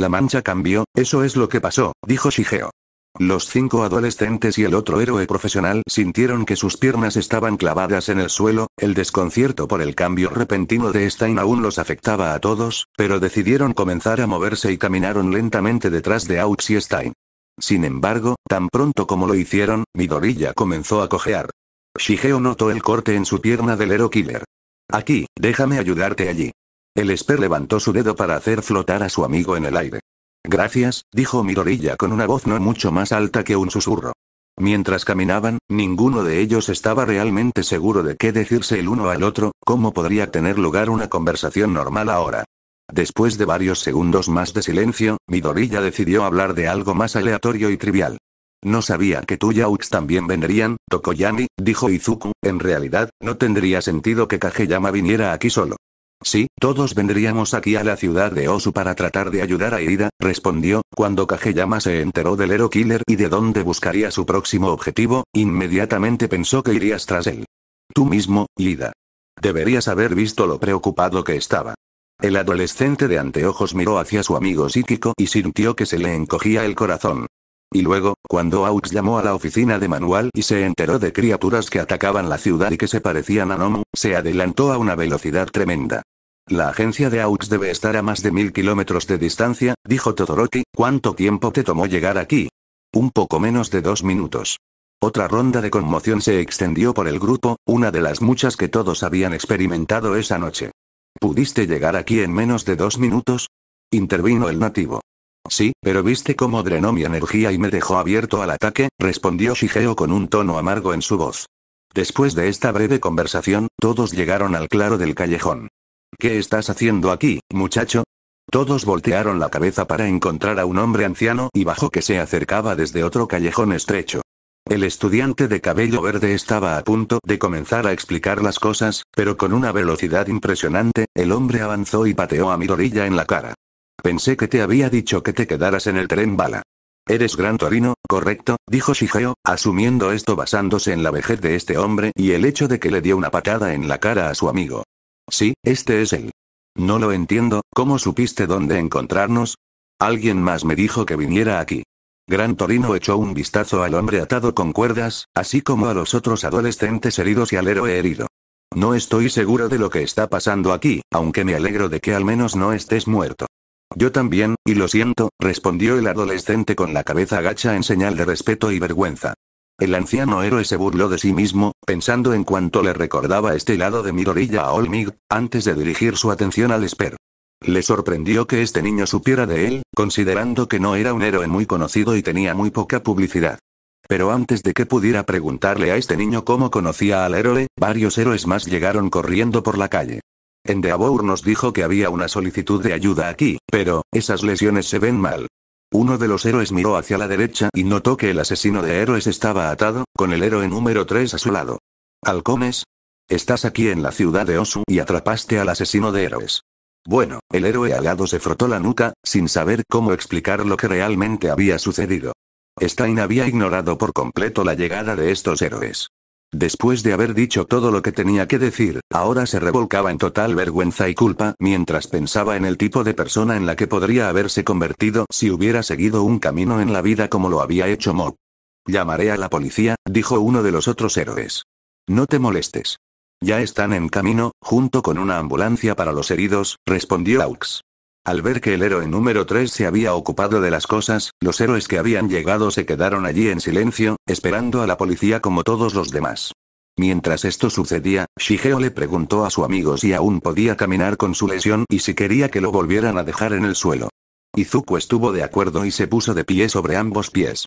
La mancha cambió, eso es lo que pasó, dijo Shigeo. Los cinco adolescentes y el otro héroe profesional sintieron que sus piernas estaban clavadas en el suelo, el desconcierto por el cambio repentino de Stein aún los afectaba a todos, pero decidieron comenzar a moverse y caminaron lentamente detrás de Aux y Stein. Sin embargo, tan pronto como lo hicieron, Midorilla comenzó a cojear. Shigeo notó el corte en su pierna del héroe Killer. Aquí, déjame ayudarte allí. El Esper levantó su dedo para hacer flotar a su amigo en el aire. Gracias, dijo Midorilla con una voz no mucho más alta que un susurro. Mientras caminaban, ninguno de ellos estaba realmente seguro de qué decirse el uno al otro, cómo podría tener lugar una conversación normal ahora. Después de varios segundos más de silencio, Midorilla decidió hablar de algo más aleatorio y trivial. No sabía que tú y también vendrían, Tokoyami, dijo Izuku, en realidad, no tendría sentido que Kageyama viniera aquí solo. Sí, todos vendríamos aquí a la ciudad de Osu para tratar de ayudar a Iida, respondió, cuando Kageyama se enteró del Hero Killer y de dónde buscaría su próximo objetivo, inmediatamente pensó que irías tras él. Tú mismo, Ida. Deberías haber visto lo preocupado que estaba. El adolescente de anteojos miró hacia su amigo psíquico y sintió que se le encogía el corazón. Y luego, cuando Aux llamó a la oficina de manual y se enteró de criaturas que atacaban la ciudad y que se parecían a Nomu, se adelantó a una velocidad tremenda. La agencia de Aux debe estar a más de mil kilómetros de distancia, dijo Todoroki, ¿cuánto tiempo te tomó llegar aquí? Un poco menos de dos minutos. Otra ronda de conmoción se extendió por el grupo, una de las muchas que todos habían experimentado esa noche. ¿Pudiste llegar aquí en menos de dos minutos? Intervino el nativo. Sí, pero viste cómo drenó mi energía y me dejó abierto al ataque, respondió Shigeo con un tono amargo en su voz. Después de esta breve conversación, todos llegaron al claro del callejón. ¿Qué estás haciendo aquí, muchacho? Todos voltearon la cabeza para encontrar a un hombre anciano y bajo que se acercaba desde otro callejón estrecho. El estudiante de cabello verde estaba a punto de comenzar a explicar las cosas, pero con una velocidad impresionante, el hombre avanzó y pateó a orilla en la cara. Pensé que te había dicho que te quedaras en el tren bala. Eres gran torino, correcto, dijo Shigeo, asumiendo esto basándose en la vejez de este hombre y el hecho de que le dio una patada en la cara a su amigo. Sí, este es él. No lo entiendo, ¿cómo supiste dónde encontrarnos? Alguien más me dijo que viniera aquí. Gran Torino echó un vistazo al hombre atado con cuerdas, así como a los otros adolescentes heridos y al héroe herido. No estoy seguro de lo que está pasando aquí, aunque me alegro de que al menos no estés muerto. Yo también, y lo siento, respondió el adolescente con la cabeza agacha en señal de respeto y vergüenza. El anciano héroe se burló de sí mismo, pensando en cuanto le recordaba este lado de orilla a Olmig, antes de dirigir su atención al Esper. Le sorprendió que este niño supiera de él, considerando que no era un héroe muy conocido y tenía muy poca publicidad. Pero antes de que pudiera preguntarle a este niño cómo conocía al héroe, varios héroes más llegaron corriendo por la calle. Endeavour nos dijo que había una solicitud de ayuda aquí, pero, esas lesiones se ven mal. Uno de los héroes miró hacia la derecha y notó que el asesino de héroes estaba atado, con el héroe número 3 a su lado. Alcomes, Estás aquí en la ciudad de Osu y atrapaste al asesino de héroes. Bueno, el héroe al lado se frotó la nuca, sin saber cómo explicar lo que realmente había sucedido. Stein había ignorado por completo la llegada de estos héroes. Después de haber dicho todo lo que tenía que decir, ahora se revolcaba en total vergüenza y culpa mientras pensaba en el tipo de persona en la que podría haberse convertido si hubiera seguido un camino en la vida como lo había hecho Mog. Llamaré a la policía, dijo uno de los otros héroes. No te molestes. Ya están en camino, junto con una ambulancia para los heridos, respondió Aux. Al ver que el héroe número 3 se había ocupado de las cosas, los héroes que habían llegado se quedaron allí en silencio, esperando a la policía como todos los demás. Mientras esto sucedía, Shigeo le preguntó a su amigo si aún podía caminar con su lesión y si quería que lo volvieran a dejar en el suelo. Izuku estuvo de acuerdo y se puso de pie sobre ambos pies.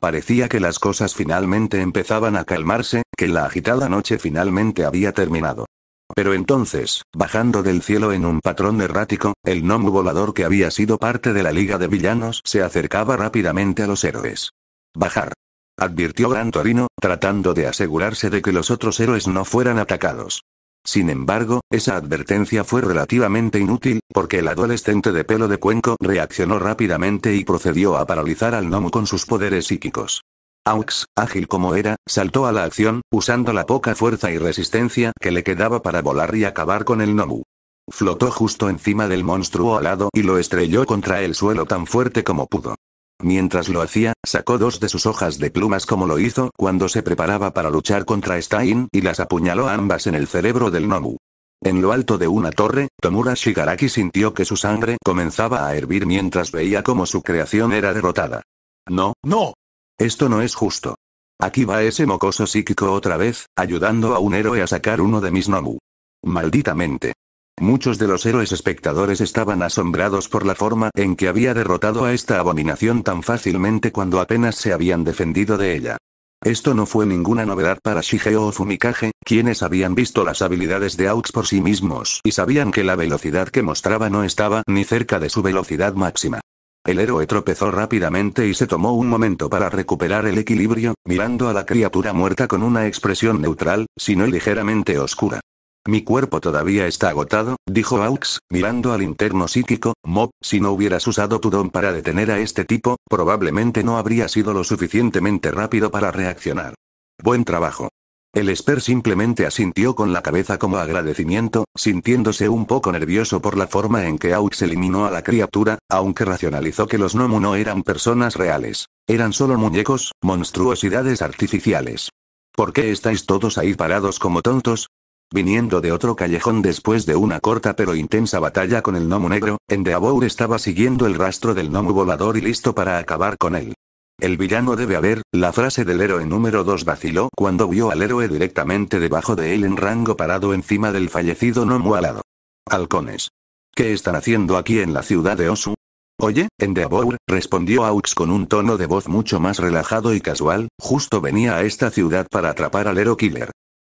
Parecía que las cosas finalmente empezaban a calmarse, que la agitada noche finalmente había terminado. Pero entonces, bajando del cielo en un patrón errático, el gnomo volador que había sido parte de la Liga de Villanos se acercaba rápidamente a los héroes. Bajar. Advirtió Gran Torino, tratando de asegurarse de que los otros héroes no fueran atacados. Sin embargo, esa advertencia fue relativamente inútil, porque el adolescente de pelo de cuenco reaccionó rápidamente y procedió a paralizar al gnomo con sus poderes psíquicos. Aux, ágil como era, saltó a la acción, usando la poca fuerza y resistencia que le quedaba para volar y acabar con el Nomu. Flotó justo encima del monstruo alado y lo estrelló contra el suelo tan fuerte como pudo. Mientras lo hacía, sacó dos de sus hojas de plumas como lo hizo cuando se preparaba para luchar contra Stein y las apuñaló ambas en el cerebro del Nomu. En lo alto de una torre, Tomura Shigaraki sintió que su sangre comenzaba a hervir mientras veía cómo su creación era derrotada. No, no, esto no es justo. Aquí va ese mocoso psíquico otra vez, ayudando a un héroe a sacar uno de mis Nomu. Malditamente. Muchos de los héroes espectadores estaban asombrados por la forma en que había derrotado a esta abominación tan fácilmente cuando apenas se habían defendido de ella. Esto no fue ninguna novedad para Shigeo o Fumikage, quienes habían visto las habilidades de Aux por sí mismos y sabían que la velocidad que mostraba no estaba ni cerca de su velocidad máxima. El héroe tropezó rápidamente y se tomó un momento para recuperar el equilibrio, mirando a la criatura muerta con una expresión neutral, sino ligeramente oscura. Mi cuerpo todavía está agotado, dijo Aux, mirando al interno psíquico, Mob, si no hubieras usado tu don para detener a este tipo, probablemente no habría sido lo suficientemente rápido para reaccionar. Buen trabajo. El Esper simplemente asintió con la cabeza como agradecimiento, sintiéndose un poco nervioso por la forma en que Aux eliminó a la criatura, aunque racionalizó que los Nomu no eran personas reales. Eran solo muñecos, monstruosidades artificiales. ¿Por qué estáis todos ahí parados como tontos? Viniendo de otro callejón después de una corta pero intensa batalla con el Nomu negro, Endeavour estaba siguiendo el rastro del Nomu volador y listo para acabar con él. El villano debe haber, la frase del héroe número 2 vaciló cuando vio al héroe directamente debajo de él en rango parado encima del fallecido Nomu alado. Halcones. ¿Qué están haciendo aquí en la ciudad de Osu? Oye, Endeavour, respondió Aux con un tono de voz mucho más relajado y casual, justo venía a esta ciudad para atrapar al héroe killer.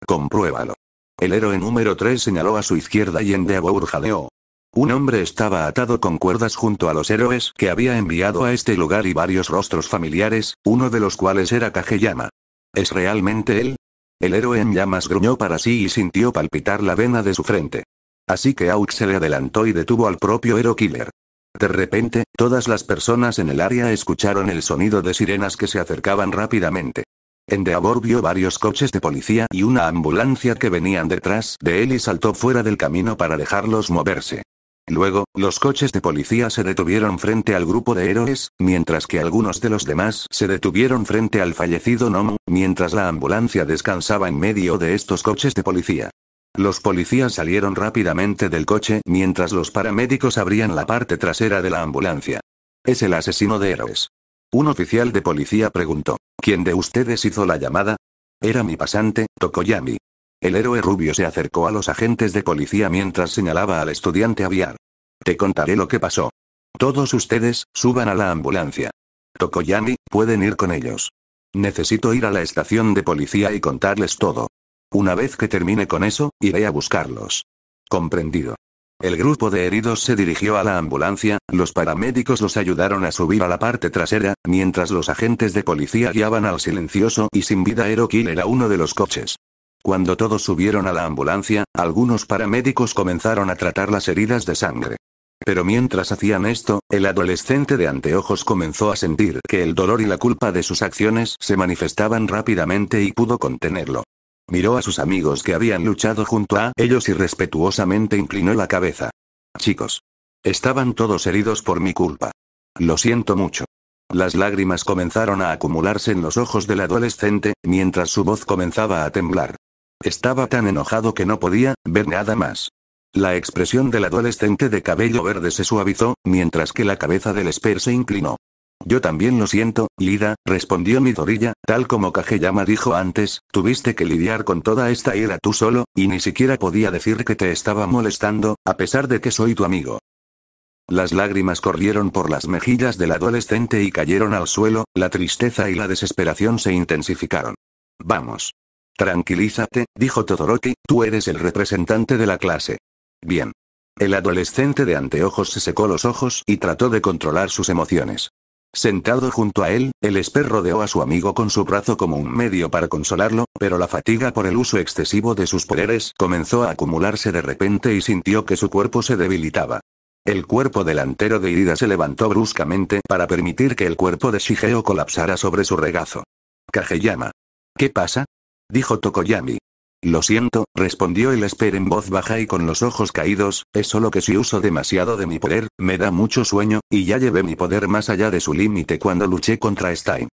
Compruébalo. El héroe número 3 señaló a su izquierda y Endeavour jadeó. Un hombre estaba atado con cuerdas junto a los héroes que había enviado a este lugar y varios rostros familiares, uno de los cuales era Kageyama. ¿Es realmente él? El héroe en llamas gruñó para sí y sintió palpitar la vena de su frente. Así que Aux se le adelantó y detuvo al propio Hero Killer. De repente, todas las personas en el área escucharon el sonido de sirenas que se acercaban rápidamente. Endeavor vio varios coches de policía y una ambulancia que venían detrás de él y saltó fuera del camino para dejarlos moverse. Luego, los coches de policía se detuvieron frente al grupo de héroes, mientras que algunos de los demás se detuvieron frente al fallecido Nomu, mientras la ambulancia descansaba en medio de estos coches de policía. Los policías salieron rápidamente del coche mientras los paramédicos abrían la parte trasera de la ambulancia. Es el asesino de héroes. Un oficial de policía preguntó, ¿quién de ustedes hizo la llamada? Era mi pasante, Tokoyami. El héroe rubio se acercó a los agentes de policía mientras señalaba al estudiante aviar. Te contaré lo que pasó. Todos ustedes, suban a la ambulancia. Tokoyami, pueden ir con ellos. Necesito ir a la estación de policía y contarles todo. Una vez que termine con eso, iré a buscarlos. Comprendido. El grupo de heridos se dirigió a la ambulancia, los paramédicos los ayudaron a subir a la parte trasera, mientras los agentes de policía guiaban al silencioso y sin vida Hero Killer a uno de los coches. Cuando todos subieron a la ambulancia, algunos paramédicos comenzaron a tratar las heridas de sangre. Pero mientras hacían esto, el adolescente de anteojos comenzó a sentir que el dolor y la culpa de sus acciones se manifestaban rápidamente y pudo contenerlo. Miró a sus amigos que habían luchado junto a ellos y respetuosamente inclinó la cabeza. Chicos. Estaban todos heridos por mi culpa. Lo siento mucho. Las lágrimas comenzaron a acumularse en los ojos del adolescente, mientras su voz comenzaba a temblar. Estaba tan enojado que no podía ver nada más. La expresión del adolescente de cabello verde se suavizó, mientras que la cabeza del Esper se inclinó. Yo también lo siento, Lida, respondió Midorilla, tal como Kageyama dijo antes, tuviste que lidiar con toda esta ira tú solo, y ni siquiera podía decir que te estaba molestando, a pesar de que soy tu amigo. Las lágrimas corrieron por las mejillas del adolescente y cayeron al suelo, la tristeza y la desesperación se intensificaron. Vamos. Tranquilízate, dijo Todoroki, tú eres el representante de la clase. Bien. El adolescente de anteojos se secó los ojos y trató de controlar sus emociones. Sentado junto a él, el esper rodeó a su amigo con su brazo como un medio para consolarlo, pero la fatiga por el uso excesivo de sus poderes comenzó a acumularse de repente y sintió que su cuerpo se debilitaba. El cuerpo delantero de Irida se levantó bruscamente para permitir que el cuerpo de Shigeo colapsara sobre su regazo. Kageyama. ¿Qué pasa? dijo Tokoyami. Lo siento, respondió el Esper en voz baja y con los ojos caídos, es solo que si uso demasiado de mi poder, me da mucho sueño, y ya llevé mi poder más allá de su límite cuando luché contra Stein.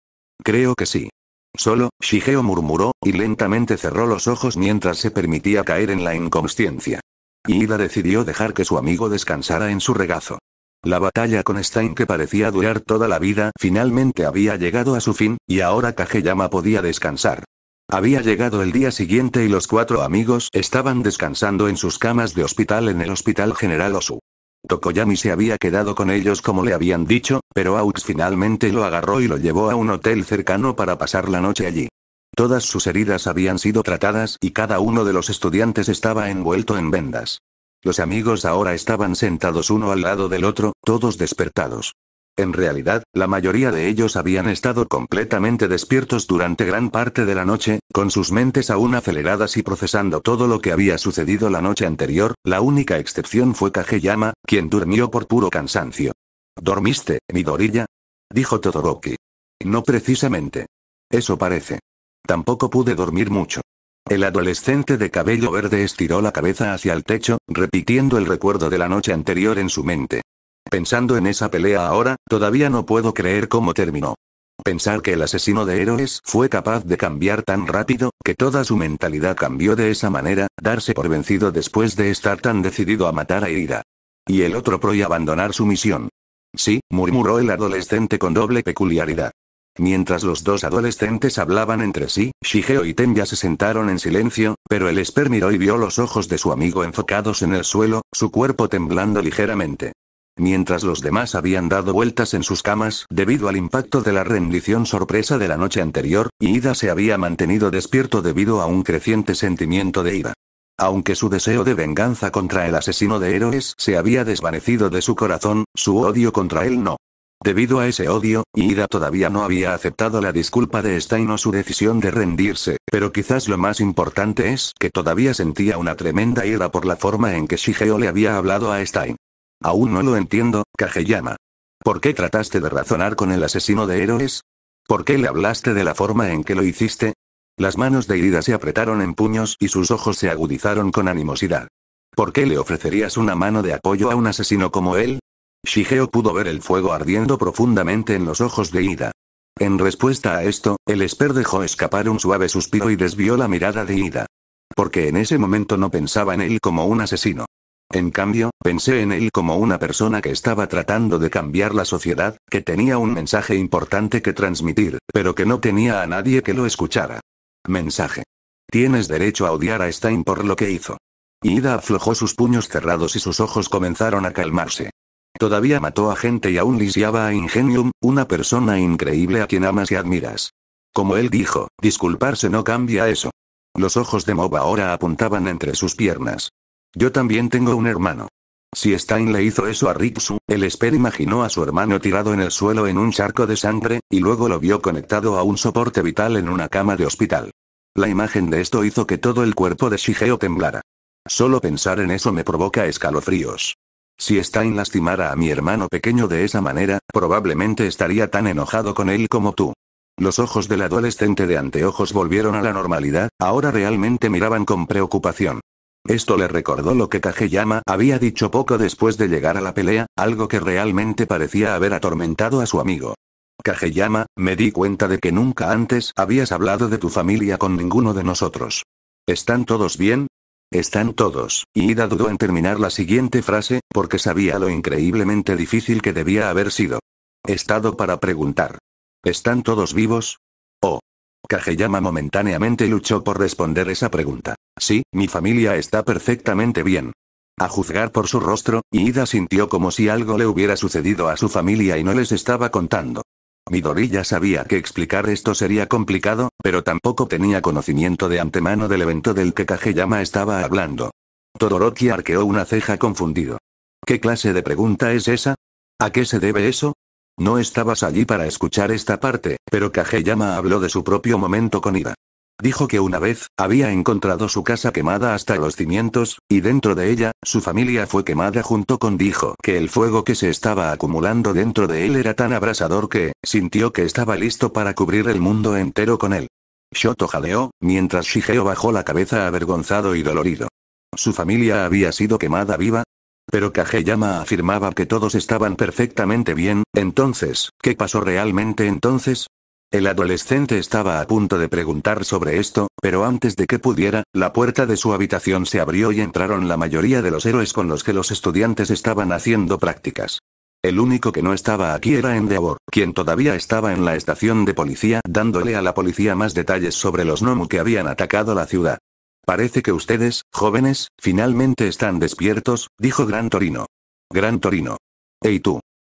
Creo que sí. Solo, Shigeo murmuró, y lentamente cerró los ojos mientras se permitía caer en la inconsciencia. yida Ida decidió dejar que su amigo descansara en su regazo. La batalla con Stein que parecía durar toda la vida finalmente había llegado a su fin, y ahora Kageyama podía descansar. Había llegado el día siguiente y los cuatro amigos estaban descansando en sus camas de hospital en el Hospital General Osu. Tokoyami se había quedado con ellos como le habían dicho, pero Aux finalmente lo agarró y lo llevó a un hotel cercano para pasar la noche allí. Todas sus heridas habían sido tratadas y cada uno de los estudiantes estaba envuelto en vendas. Los amigos ahora estaban sentados uno al lado del otro, todos despertados. En realidad, la mayoría de ellos habían estado completamente despiertos durante gran parte de la noche, con sus mentes aún aceleradas y procesando todo lo que había sucedido la noche anterior, la única excepción fue Kageyama, quien durmió por puro cansancio. ¿Dormiste, Dorilla, dijo Todoroki. No precisamente. Eso parece. Tampoco pude dormir mucho. El adolescente de cabello verde estiró la cabeza hacia el techo, repitiendo el recuerdo de la noche anterior en su mente. Pensando en esa pelea ahora, todavía no puedo creer cómo terminó. Pensar que el asesino de héroes fue capaz de cambiar tan rápido, que toda su mentalidad cambió de esa manera, darse por vencido después de estar tan decidido a matar a Ira. Y el otro pro y abandonar su misión. Sí, murmuró el adolescente con doble peculiaridad. Mientras los dos adolescentes hablaban entre sí, Shigeo y Tenya se sentaron en silencio, pero el esper y vio los ojos de su amigo enfocados en el suelo, su cuerpo temblando ligeramente. Mientras los demás habían dado vueltas en sus camas debido al impacto de la rendición sorpresa de la noche anterior, Ida se había mantenido despierto debido a un creciente sentimiento de ira. Aunque su deseo de venganza contra el asesino de héroes se había desvanecido de su corazón, su odio contra él no. Debido a ese odio, Ida todavía no había aceptado la disculpa de Stein o su decisión de rendirse, pero quizás lo más importante es que todavía sentía una tremenda ira por la forma en que Shigeo le había hablado a Stein. Aún no lo entiendo, Kageyama. ¿Por qué trataste de razonar con el asesino de héroes? ¿Por qué le hablaste de la forma en que lo hiciste? Las manos de Ida se apretaron en puños y sus ojos se agudizaron con animosidad. ¿Por qué le ofrecerías una mano de apoyo a un asesino como él? Shigeo pudo ver el fuego ardiendo profundamente en los ojos de Ida. En respuesta a esto, el esper dejó escapar un suave suspiro y desvió la mirada de Ida. Porque en ese momento no pensaba en él como un asesino. En cambio, pensé en él como una persona que estaba tratando de cambiar la sociedad, que tenía un mensaje importante que transmitir, pero que no tenía a nadie que lo escuchara. Mensaje. Tienes derecho a odiar a Stein por lo que hizo. Ida aflojó sus puños cerrados y sus ojos comenzaron a calmarse. Todavía mató a gente y aún lisiaba a Ingenium, una persona increíble a quien amas y admiras. Como él dijo, disculparse no cambia eso. Los ojos de Mob ahora apuntaban entre sus piernas. Yo también tengo un hermano. Si Stein le hizo eso a Ritsu, el Esper imaginó a su hermano tirado en el suelo en un charco de sangre, y luego lo vio conectado a un soporte vital en una cama de hospital. La imagen de esto hizo que todo el cuerpo de Shigeo temblara. Solo pensar en eso me provoca escalofríos. Si Stein lastimara a mi hermano pequeño de esa manera, probablemente estaría tan enojado con él como tú. Los ojos del adolescente de anteojos volvieron a la normalidad, ahora realmente miraban con preocupación. Esto le recordó lo que Kageyama había dicho poco después de llegar a la pelea, algo que realmente parecía haber atormentado a su amigo. Kageyama, me di cuenta de que nunca antes habías hablado de tu familia con ninguno de nosotros. ¿Están todos bien? Están todos, y Ida dudó en terminar la siguiente frase, porque sabía lo increíblemente difícil que debía haber sido. Estado para preguntar. ¿Están todos vivos? Oh. Kageyama momentáneamente luchó por responder esa pregunta. Sí, mi familia está perfectamente bien. A juzgar por su rostro, Ida sintió como si algo le hubiera sucedido a su familia y no les estaba contando. Midori ya sabía que explicar esto sería complicado, pero tampoco tenía conocimiento de antemano del evento del que Kageyama estaba hablando. Todoroki arqueó una ceja confundido. ¿Qué clase de pregunta es esa? ¿A qué se debe eso? No estabas allí para escuchar esta parte, pero Kageyama habló de su propio momento con Ida. Dijo que una vez, había encontrado su casa quemada hasta los cimientos, y dentro de ella, su familia fue quemada junto con dijo que el fuego que se estaba acumulando dentro de él era tan abrasador que, sintió que estaba listo para cubrir el mundo entero con él. Shoto jadeó mientras Shigeo bajó la cabeza avergonzado y dolorido. Su familia había sido quemada viva, pero Kageyama afirmaba que todos estaban perfectamente bien, entonces, ¿qué pasó realmente entonces? El adolescente estaba a punto de preguntar sobre esto, pero antes de que pudiera, la puerta de su habitación se abrió y entraron la mayoría de los héroes con los que los estudiantes estaban haciendo prácticas. El único que no estaba aquí era Endeavor, quien todavía estaba en la estación de policía dándole a la policía más detalles sobre los Nomu que habían atacado la ciudad. Parece que ustedes, jóvenes, finalmente están despiertos, dijo Gran Torino. Gran Torino. Ey tú.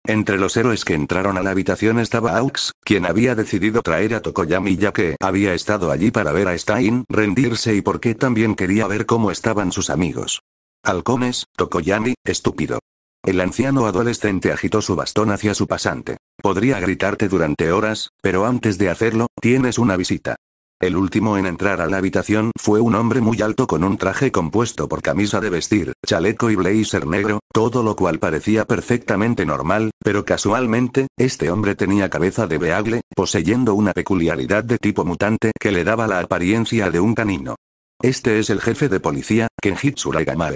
Entre los héroes que entraron a la habitación estaba Aux, quien había decidido traer a Tokoyami ya que había estado allí para ver a Stein rendirse y porque también quería ver cómo estaban sus amigos. Halcones, Tokoyami, estúpido. El anciano adolescente agitó su bastón hacia su pasante. Podría gritarte durante horas, pero antes de hacerlo, tienes una visita. El último en entrar a la habitación fue un hombre muy alto con un traje compuesto por camisa de vestir, chaleco y blazer negro, todo lo cual parecía perfectamente normal, pero casualmente, este hombre tenía cabeza de beagle, poseyendo una peculiaridad de tipo mutante que le daba la apariencia de un canino. Este es el jefe de policía, Kenji Surayama.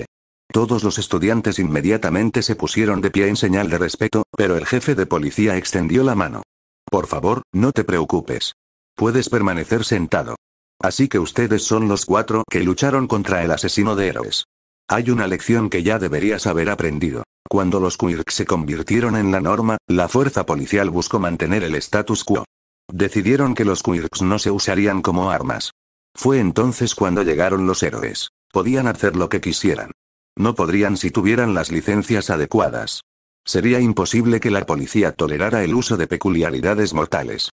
Todos los estudiantes inmediatamente se pusieron de pie en señal de respeto, pero el jefe de policía extendió la mano. Por favor, no te preocupes. Puedes permanecer sentado. Así que ustedes son los cuatro que lucharon contra el asesino de héroes. Hay una lección que ya deberías haber aprendido. Cuando los Quirks se convirtieron en la norma, la fuerza policial buscó mantener el status quo. Decidieron que los Quirks no se usarían como armas. Fue entonces cuando llegaron los héroes. Podían hacer lo que quisieran. No podrían si tuvieran las licencias adecuadas. Sería imposible que la policía tolerara el uso de peculiaridades mortales.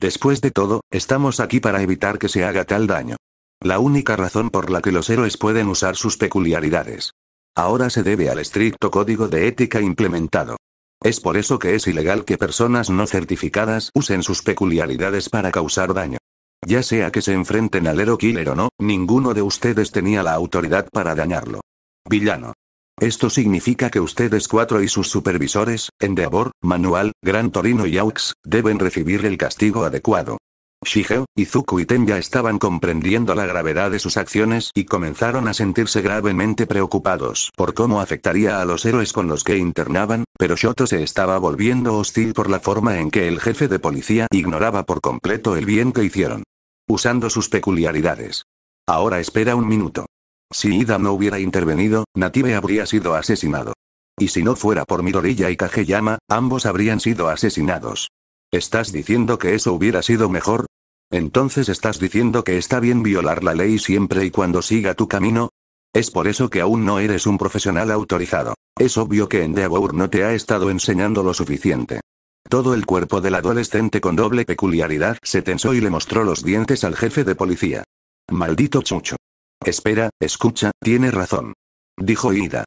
Después de todo, estamos aquí para evitar que se haga tal daño. La única razón por la que los héroes pueden usar sus peculiaridades. Ahora se debe al estricto código de ética implementado. Es por eso que es ilegal que personas no certificadas usen sus peculiaridades para causar daño. Ya sea que se enfrenten al Hero Killer o no, ninguno de ustedes tenía la autoridad para dañarlo. Villano. Esto significa que ustedes cuatro y sus supervisores, Endeavor, Manual, Gran Torino y Aux, deben recibir el castigo adecuado. Shigeo, Izuku y Tenya estaban comprendiendo la gravedad de sus acciones y comenzaron a sentirse gravemente preocupados por cómo afectaría a los héroes con los que internaban, pero Shoto se estaba volviendo hostil por la forma en que el jefe de policía ignoraba por completo el bien que hicieron. Usando sus peculiaridades. Ahora espera un minuto. Si Ida no hubiera intervenido, Native habría sido asesinado. Y si no fuera por Midorilla y Kageyama, ambos habrían sido asesinados. ¿Estás diciendo que eso hubiera sido mejor? Entonces estás diciendo que está bien violar la ley siempre y cuando siga tu camino. Es por eso que aún no eres un profesional autorizado. Es obvio que Endeavour no te ha estado enseñando lo suficiente. Todo el cuerpo del adolescente con doble peculiaridad se tensó y le mostró los dientes al jefe de policía. Maldito chucho. Espera, escucha, tiene razón. Dijo Ida.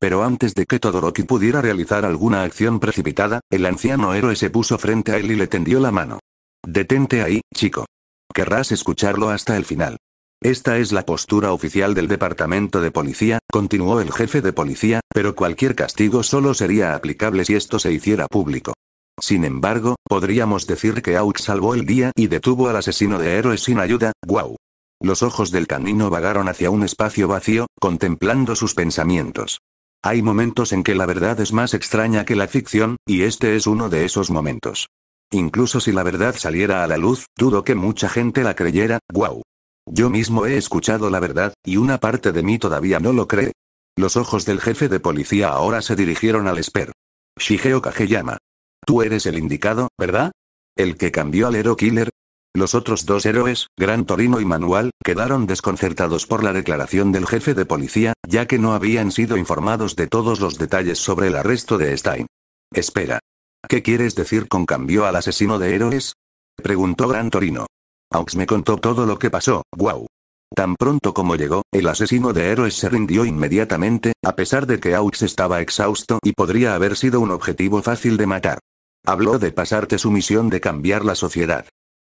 Pero antes de que Todoroki pudiera realizar alguna acción precipitada, el anciano héroe se puso frente a él y le tendió la mano. Detente ahí, chico. Querrás escucharlo hasta el final. Esta es la postura oficial del departamento de policía, continuó el jefe de policía, pero cualquier castigo solo sería aplicable si esto se hiciera público. Sin embargo, podríamos decir que Aux salvó el día y detuvo al asesino de héroes sin ayuda, wow. Los ojos del canino vagaron hacia un espacio vacío, contemplando sus pensamientos. Hay momentos en que la verdad es más extraña que la ficción, y este es uno de esos momentos. Incluso si la verdad saliera a la luz, dudo que mucha gente la creyera, wow. Yo mismo he escuchado la verdad, y una parte de mí todavía no lo cree. Los ojos del jefe de policía ahora se dirigieron al esper. Shigeo Kageyama. Tú eres el indicado, ¿verdad? El que cambió al Hero Killer, los otros dos héroes, Gran Torino y Manuel, quedaron desconcertados por la declaración del jefe de policía, ya que no habían sido informados de todos los detalles sobre el arresto de Stein. Espera. ¿Qué quieres decir con cambió al asesino de héroes? Preguntó Gran Torino. Aux me contó todo lo que pasó, wow. Tan pronto como llegó, el asesino de héroes se rindió inmediatamente, a pesar de que Aux estaba exhausto y podría haber sido un objetivo fácil de matar. Habló de pasarte su misión de cambiar la sociedad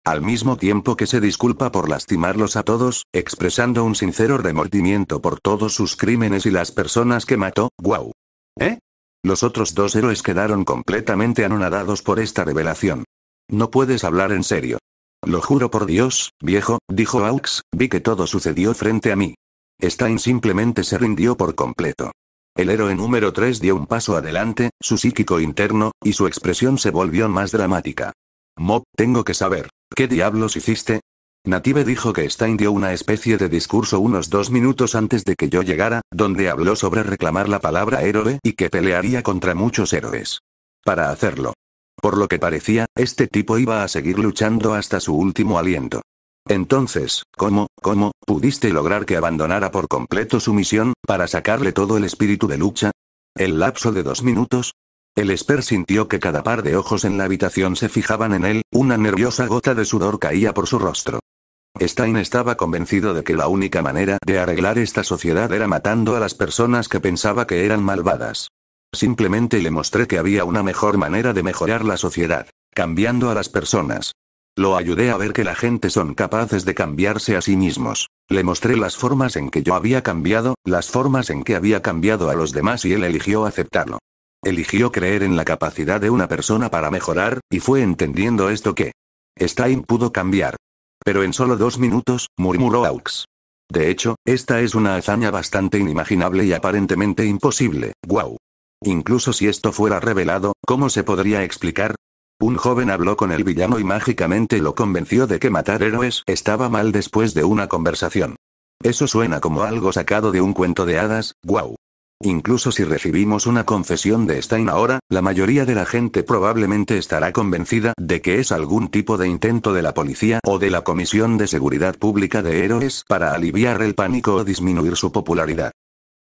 al mismo tiempo que se disculpa por lastimarlos a todos, expresando un sincero remordimiento por todos sus crímenes y las personas que mató, wow. ¿Eh? Los otros dos héroes quedaron completamente anonadados por esta revelación. No puedes hablar en serio. Lo juro por Dios, viejo, dijo Aux, vi que todo sucedió frente a mí. Stein simplemente se rindió por completo. El héroe número 3 dio un paso adelante, su psíquico interno, y su expresión se volvió más dramática. Mob, tengo que saber. ¿Qué diablos hiciste? Native dijo que Stein dio una especie de discurso unos dos minutos antes de que yo llegara, donde habló sobre reclamar la palabra héroe y que pelearía contra muchos héroes. Para hacerlo. Por lo que parecía, este tipo iba a seguir luchando hasta su último aliento. Entonces, ¿cómo, cómo, pudiste lograr que abandonara por completo su misión, para sacarle todo el espíritu de lucha? ¿El lapso de dos minutos? El Esper sintió que cada par de ojos en la habitación se fijaban en él, una nerviosa gota de sudor caía por su rostro. Stein estaba convencido de que la única manera de arreglar esta sociedad era matando a las personas que pensaba que eran malvadas. Simplemente le mostré que había una mejor manera de mejorar la sociedad, cambiando a las personas. Lo ayudé a ver que la gente son capaces de cambiarse a sí mismos. Le mostré las formas en que yo había cambiado, las formas en que había cambiado a los demás y él eligió aceptarlo. Eligió creer en la capacidad de una persona para mejorar, y fue entendiendo esto que Stein pudo cambiar. Pero en solo dos minutos, murmuró Aux. De hecho, esta es una hazaña bastante inimaginable y aparentemente imposible, wow. Incluso si esto fuera revelado, ¿cómo se podría explicar? Un joven habló con el villano y mágicamente lo convenció de que matar héroes estaba mal después de una conversación. Eso suena como algo sacado de un cuento de hadas, wow. Incluso si recibimos una confesión de Stein ahora, la mayoría de la gente probablemente estará convencida de que es algún tipo de intento de la policía o de la Comisión de Seguridad Pública de héroes para aliviar el pánico o disminuir su popularidad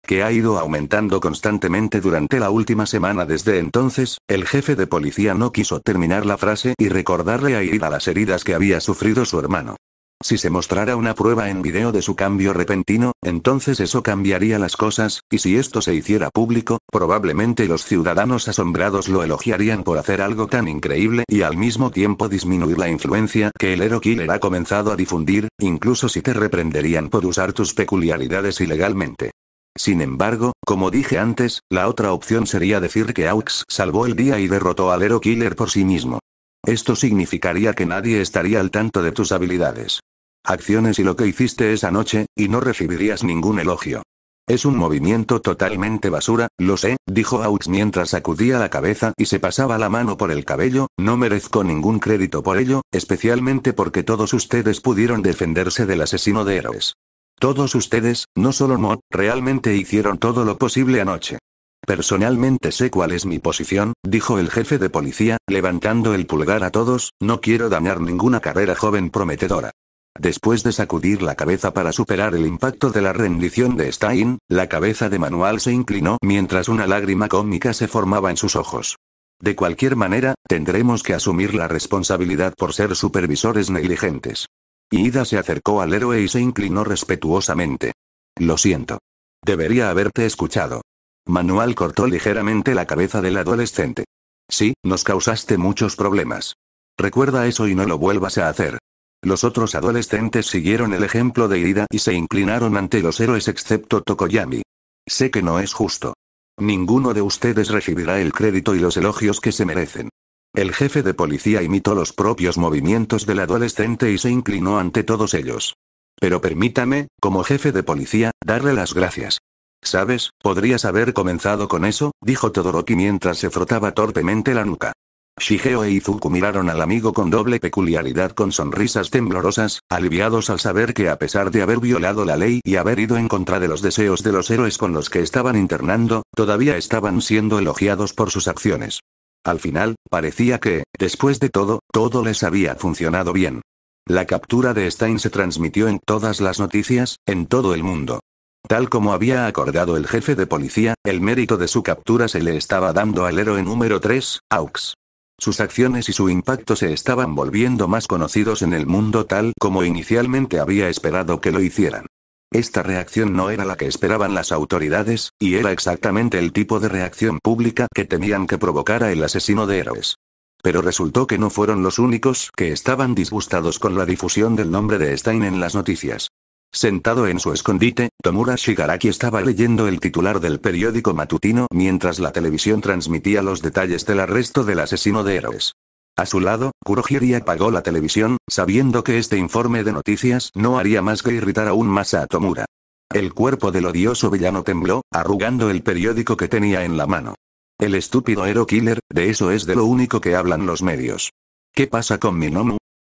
que ha ido aumentando constantemente durante la última semana desde entonces, el jefe de policía no quiso terminar la frase y recordarle a Irida las heridas que había sufrido su hermano. Si se mostrara una prueba en video de su cambio repentino, entonces eso cambiaría las cosas, y si esto se hiciera público, probablemente los ciudadanos asombrados lo elogiarían por hacer algo tan increíble y al mismo tiempo disminuir la influencia que el Hero Killer ha comenzado a difundir, incluso si te reprenderían por usar tus peculiaridades ilegalmente. Sin embargo, como dije antes, la otra opción sería decir que Aux salvó el día y derrotó al Hero Killer por sí mismo. Esto significaría que nadie estaría al tanto de tus habilidades, acciones y lo que hiciste esa noche, y no recibirías ningún elogio. Es un movimiento totalmente basura, lo sé, dijo Aux mientras sacudía la cabeza y se pasaba la mano por el cabello, no merezco ningún crédito por ello, especialmente porque todos ustedes pudieron defenderse del asesino de héroes. Todos ustedes, no solo Mo, realmente hicieron todo lo posible anoche. Personalmente sé cuál es mi posición, dijo el jefe de policía, levantando el pulgar a todos, no quiero dañar ninguna carrera joven prometedora. Después de sacudir la cabeza para superar el impacto de la rendición de Stein, la cabeza de Manuel se inclinó mientras una lágrima cómica se formaba en sus ojos. De cualquier manera, tendremos que asumir la responsabilidad por ser supervisores negligentes. Ida se acercó al héroe y se inclinó respetuosamente. Lo siento. Debería haberte escuchado. Manuel cortó ligeramente la cabeza del adolescente. Sí, nos causaste muchos problemas. Recuerda eso y no lo vuelvas a hacer. Los otros adolescentes siguieron el ejemplo de Irida y se inclinaron ante los héroes excepto Tokoyami. Sé que no es justo. Ninguno de ustedes recibirá el crédito y los elogios que se merecen. El jefe de policía imitó los propios movimientos del adolescente y se inclinó ante todos ellos. Pero permítame, como jefe de policía, darle las gracias. ¿Sabes? Podrías haber comenzado con eso, dijo Todoroki mientras se frotaba torpemente la nuca. Shigeo e Izuku miraron al amigo con doble peculiaridad con sonrisas temblorosas, aliviados al saber que a pesar de haber violado la ley y haber ido en contra de los deseos de los héroes con los que estaban internando, todavía estaban siendo elogiados por sus acciones. Al final, parecía que, después de todo, todo les había funcionado bien. La captura de Stein se transmitió en todas las noticias, en todo el mundo. Tal como había acordado el jefe de policía, el mérito de su captura se le estaba dando al héroe número 3, Aux. Sus acciones y su impacto se estaban volviendo más conocidos en el mundo tal como inicialmente había esperado que lo hicieran. Esta reacción no era la que esperaban las autoridades, y era exactamente el tipo de reacción pública que tenían que provocara el asesino de héroes. Pero resultó que no fueron los únicos que estaban disgustados con la difusión del nombre de Stein en las noticias. Sentado en su escondite, Tomura Shigaraki estaba leyendo el titular del periódico matutino mientras la televisión transmitía los detalles del arresto del asesino de héroes. A su lado, Kurohiri apagó la televisión, sabiendo que este informe de noticias no haría más que irritar aún más a Tomura. El cuerpo del odioso villano tembló, arrugando el periódico que tenía en la mano. El estúpido hero killer, de eso es de lo único que hablan los medios. ¿Qué pasa con Minomu?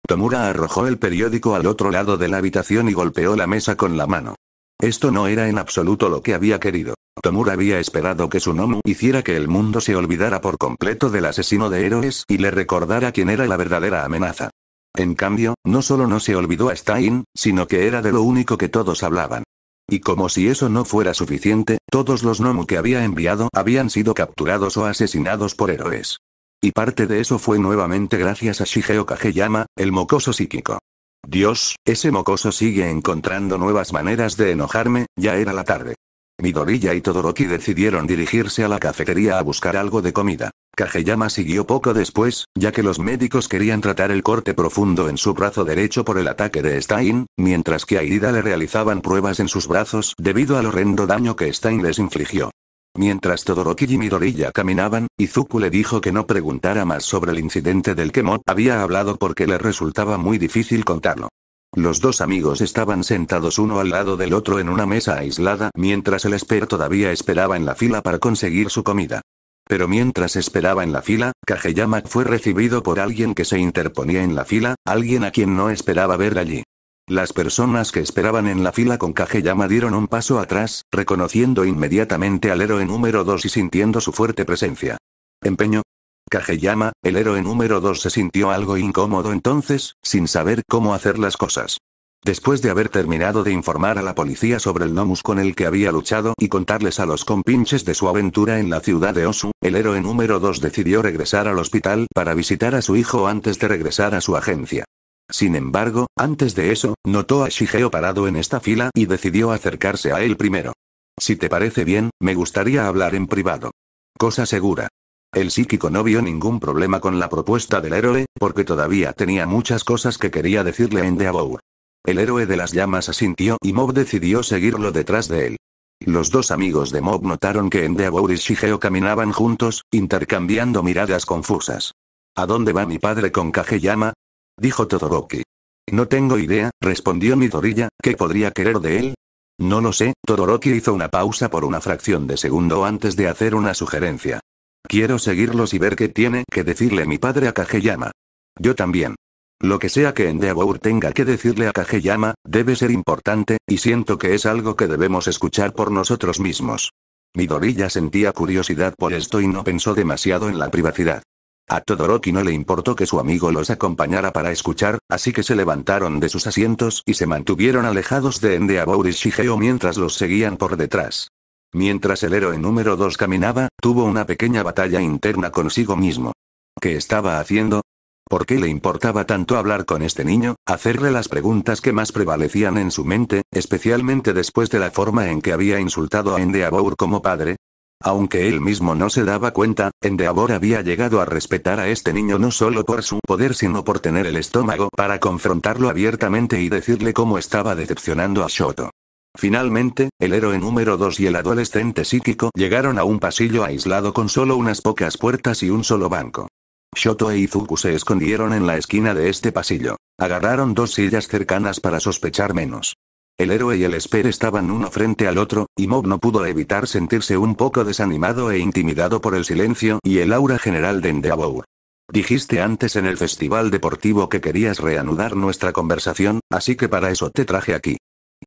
Tomura arrojó el periódico al otro lado de la habitación y golpeó la mesa con la mano. Esto no era en absoluto lo que había querido. Tomura había esperado que su Nomu hiciera que el mundo se olvidara por completo del asesino de héroes y le recordara quién era la verdadera amenaza. En cambio, no solo no se olvidó a Stein, sino que era de lo único que todos hablaban. Y como si eso no fuera suficiente, todos los Nomu que había enviado habían sido capturados o asesinados por héroes. Y parte de eso fue nuevamente gracias a Shigeo Kageyama, el mocoso psíquico. Dios, ese mocoso sigue encontrando nuevas maneras de enojarme, ya era la tarde. Midorilla y Todoroki decidieron dirigirse a la cafetería a buscar algo de comida. Kageyama siguió poco después, ya que los médicos querían tratar el corte profundo en su brazo derecho por el ataque de Stein, mientras que a le realizaban pruebas en sus brazos debido al horrendo daño que Stein les infligió. Mientras Todoroki y Midoriya caminaban, Izuku le dijo que no preguntara más sobre el incidente del que Mo había hablado porque le resultaba muy difícil contarlo. Los dos amigos estaban sentados uno al lado del otro en una mesa aislada mientras el esper todavía esperaba en la fila para conseguir su comida. Pero mientras esperaba en la fila, Kageyama fue recibido por alguien que se interponía en la fila, alguien a quien no esperaba ver allí. Las personas que esperaban en la fila con Kageyama dieron un paso atrás, reconociendo inmediatamente al héroe número 2 y sintiendo su fuerte presencia. Empeño. Kageyama, el héroe número 2 se sintió algo incómodo entonces, sin saber cómo hacer las cosas. Después de haber terminado de informar a la policía sobre el Nomus con el que había luchado y contarles a los compinches de su aventura en la ciudad de Osu, el héroe número 2 decidió regresar al hospital para visitar a su hijo antes de regresar a su agencia. Sin embargo, antes de eso, notó a Shigeo parado en esta fila y decidió acercarse a él primero. Si te parece bien, me gustaría hablar en privado. Cosa segura. El psíquico no vio ningún problema con la propuesta del héroe, porque todavía tenía muchas cosas que quería decirle a Endeavor. El héroe de las llamas asintió y Mob decidió seguirlo detrás de él. Los dos amigos de Mob notaron que Endeavour y Shigeo caminaban juntos, intercambiando miradas confusas. ¿A dónde va mi padre con Kageyama? dijo Todoroki. No tengo idea, respondió Midoriya, ¿qué podría querer de él? No lo sé, Todoroki hizo una pausa por una fracción de segundo antes de hacer una sugerencia. Quiero seguirlos y ver qué tiene que decirle mi padre a Kageyama. Yo también. Lo que sea que Endeavour tenga que decirle a Kageyama, debe ser importante, y siento que es algo que debemos escuchar por nosotros mismos. Midorilla sentía curiosidad por esto y no pensó demasiado en la privacidad. A Todoroki no le importó que su amigo los acompañara para escuchar, así que se levantaron de sus asientos y se mantuvieron alejados de Endeavor y Shigeo mientras los seguían por detrás. Mientras el héroe número 2 caminaba, tuvo una pequeña batalla interna consigo mismo. ¿Qué estaba haciendo? ¿Por qué le importaba tanto hablar con este niño, hacerle las preguntas que más prevalecían en su mente, especialmente después de la forma en que había insultado a Endeavor como padre? Aunque él mismo no se daba cuenta, Endeavor había llegado a respetar a este niño no solo por su poder sino por tener el estómago para confrontarlo abiertamente y decirle cómo estaba decepcionando a Shoto. Finalmente, el héroe número 2 y el adolescente psíquico llegaron a un pasillo aislado con solo unas pocas puertas y un solo banco. Shoto e Izuku se escondieron en la esquina de este pasillo. Agarraron dos sillas cercanas para sospechar menos. El héroe y el Esper estaban uno frente al otro, y Mob no pudo evitar sentirse un poco desanimado e intimidado por el silencio y el aura general de Endeavour. Dijiste antes en el festival deportivo que querías reanudar nuestra conversación, así que para eso te traje aquí.